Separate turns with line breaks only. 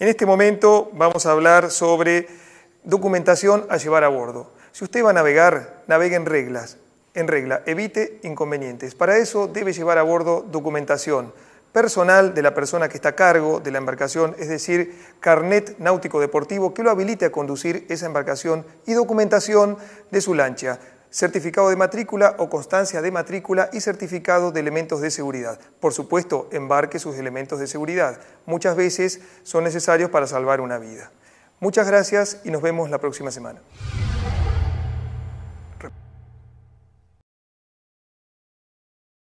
En este momento vamos a hablar sobre documentación a llevar a bordo. Si usted va a navegar, navegue en reglas, en regla, evite inconvenientes. Para eso debe llevar a bordo documentación personal de la persona que está a cargo de la embarcación, es decir, carnet náutico deportivo que lo habilite a conducir esa embarcación y documentación de su lancha certificado de matrícula o constancia de matrícula y certificado de elementos de seguridad. Por supuesto, embarque sus elementos de seguridad. Muchas veces son necesarios para salvar una vida. Muchas gracias y nos vemos la próxima semana.